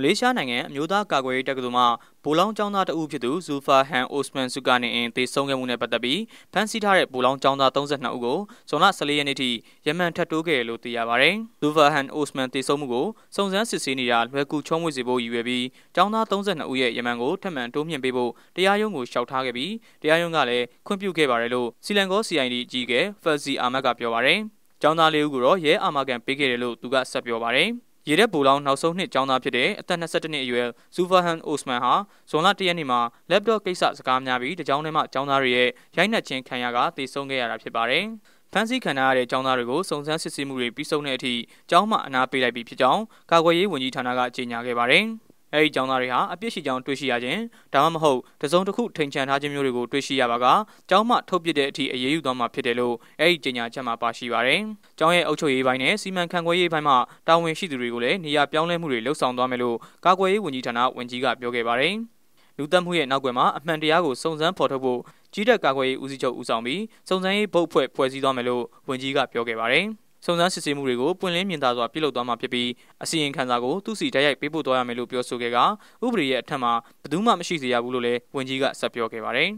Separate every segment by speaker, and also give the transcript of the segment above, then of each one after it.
Speaker 1: မလေးရှားနိုင်ငံအမျိုးသားကာကွယ်ရေးတပ်ကမှဗိုလ်လောင်းចောင်းသားတဦးဖြစ်သူဇူဖာဟန်အိုစမန်ဆူကာနေအင်သေဆုံးခဲ့မှုနဲ့ပတ်သက်ပြီးဖမ်းဆီးထားတဲ့ဗိုလ်လောင်းចောင်းသား32ဦးကိုဇွန်လ14ရက်နေ့ထိယမန်ထပ်တိုးခဲ့လို့သိရပါတယ်။ဇူဖာဟန်အိုစမန်သေဆုံးမှုကိုစုံစမ်းစစ်ဆေးနေတာလွယ်ကူချုံးဝေစေဖို့ရည်ရွယ်ပြီးចောင်းသား32ဦးရဲ့ယမန်ကိုထပ်မံတိုးမြှင့်ပေးဖို့တရားရုံးကိုလျှောက်ထားခဲ့ပြီးတရားရုံးကလည်းခွင့်ပြုခဲ့ပါတယ်လို့စီလန်ကော CID အကြီးကဖယ်စီအာမတ်ကပြောပါတယ်။ကျောင်းသားလေးဦးကိုတော့ရဲအာမခံပေးခဲ့တယ်လို့သူကဆက်ပြောပါတယ်။ရေရက်ဘူလောင်းနောက်ဆုံးနှစ်ကျောင်းသားဖြစ်တဲ့အသက်22နှစ်အရွယ်ဇူဖာဟန်အိုစမန်ဟာဇွန်လ1ရက်နေ့မှာ laptop ကိစ္စစကားများပြီးတကြောင်းထဲမှာကျောင်းသားတွေရဲ့ရိုက်နှက်ခြင်းခံရကသေဆုံးခဲ့ရတာဖြစ်ပါတယ်။ဖန်ဆီးခံရတဲ့ကျောင်းသားတွေကိုစုံစမ်းစစ်ဆေးမှုတွေပြီးဆုံးတဲ့အထိကျောင်းမှအနာပေးလိုက်ပြီးဖြစ်ကြောင်းကာကွယ်ရေးဝန်ကြီးဌာနကကြေညာခဲ့ပါတယ်။အဲဒီကျောင်းသားတွေဟာအပြစ်ရှိကြောင်းတွေ့ရှိရခြင်းဒါမှမဟုတ်တစုံတစ်ခုထိန်ချန်ထားခြင်းမျိုးတွေကိုတွေ့ရှိရပါကကျောင်းမှထုတ်ပြတဲ့အထိအရေးယူသွားမှာဖြစ်တယ်လို့အဲဒီကြေညာချက်မှာပါရှိပါတယ်။ကျောင်းရဲ့အုပ်ချုပ်ရေးပိုင်းနဲ့စီမံခန့်ခွဲရေးပိုင်းမှာတာဝန်ရှိသူတွေကိုလည်းနေရာပြောင်းလဲမှုတွေလှုပ်ဆောင်သွားမယ်လို့ကာကွယ်ရေးဝန်ကြီးဌာနဝန်ကြီးကပြောခဲ့ပါတယ်။လူသက်မှုရဲ့နောက်ွယ်မှာအမှန်တရားကိုစုံစမ်းဖော်ထုတ်ဖို့ကြီးတက်ကာကွယ်ရေးဦးစီးချုပ်ဦးဆောင်ပြီးစုံစမ်းရေးဘုတ်ဖွဲ့ဖွဲ့စည်းသွားမယ်လို့ဝန်ကြီးကပြောခဲ့ပါတယ်။စုံစမ်းစစ်ဆေးမှုတွေကိုပွင့်လင်းမြင်သာစွာပြုလုပ်သွားမှာဖြစ်ပြီးအစီရင်ခံစာကိုသူ့စီတိုက်ရိုက်ပေးပို့သွားရမယ်လို့ပြောဆိုခဲ့ကဥပဒေရဲ့အထက်မှာဘယ်သူမှမရှိစေရဘူးလို့လည်းဝန်ကြီးကဆက်ပြောခဲ့ပါတယ်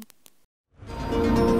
Speaker 1: ။